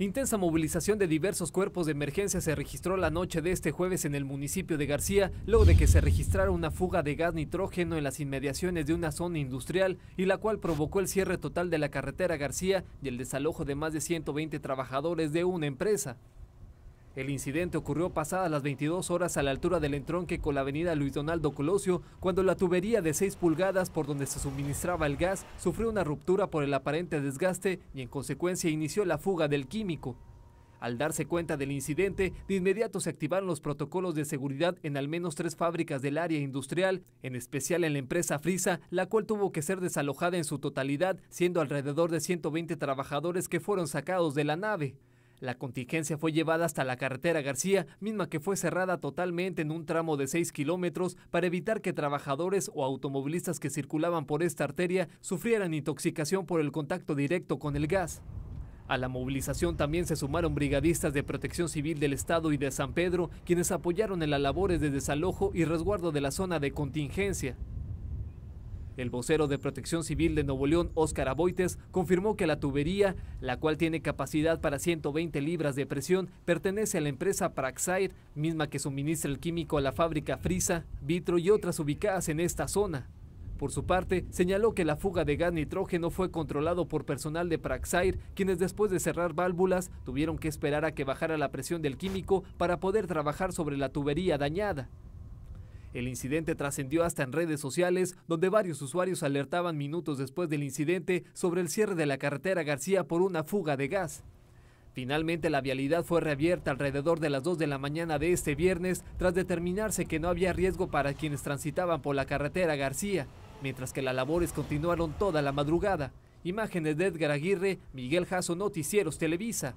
Intensa movilización de diversos cuerpos de emergencia se registró la noche de este jueves en el municipio de García, luego de que se registrara una fuga de gas nitrógeno en las inmediaciones de una zona industrial y la cual provocó el cierre total de la carretera García y el desalojo de más de 120 trabajadores de una empresa. El incidente ocurrió pasadas las 22 horas a la altura del entronque con la avenida Luis Donaldo Colosio, cuando la tubería de 6 pulgadas por donde se suministraba el gas sufrió una ruptura por el aparente desgaste y en consecuencia inició la fuga del químico. Al darse cuenta del incidente, de inmediato se activaron los protocolos de seguridad en al menos tres fábricas del área industrial, en especial en la empresa Frisa, la cual tuvo que ser desalojada en su totalidad, siendo alrededor de 120 trabajadores que fueron sacados de la nave. La contingencia fue llevada hasta la carretera García, misma que fue cerrada totalmente en un tramo de 6 kilómetros para evitar que trabajadores o automovilistas que circulaban por esta arteria sufrieran intoxicación por el contacto directo con el gas. A la movilización también se sumaron brigadistas de Protección Civil del Estado y de San Pedro, quienes apoyaron en las labores de desalojo y resguardo de la zona de contingencia. El vocero de Protección Civil de Nuevo León, Óscar Aboites, confirmó que la tubería, la cual tiene capacidad para 120 libras de presión, pertenece a la empresa Praxair, misma que suministra el químico a la fábrica Frisa, Vitro y otras ubicadas en esta zona. Por su parte, señaló que la fuga de gas nitrógeno fue controlado por personal de Praxair, quienes después de cerrar válvulas tuvieron que esperar a que bajara la presión del químico para poder trabajar sobre la tubería dañada. El incidente trascendió hasta en redes sociales, donde varios usuarios alertaban minutos después del incidente sobre el cierre de la carretera García por una fuga de gas. Finalmente la vialidad fue reabierta alrededor de las 2 de la mañana de este viernes tras determinarse que no había riesgo para quienes transitaban por la carretera García, mientras que las labores continuaron toda la madrugada. Imágenes de Edgar Aguirre, Miguel Jasso, Noticieros Televisa.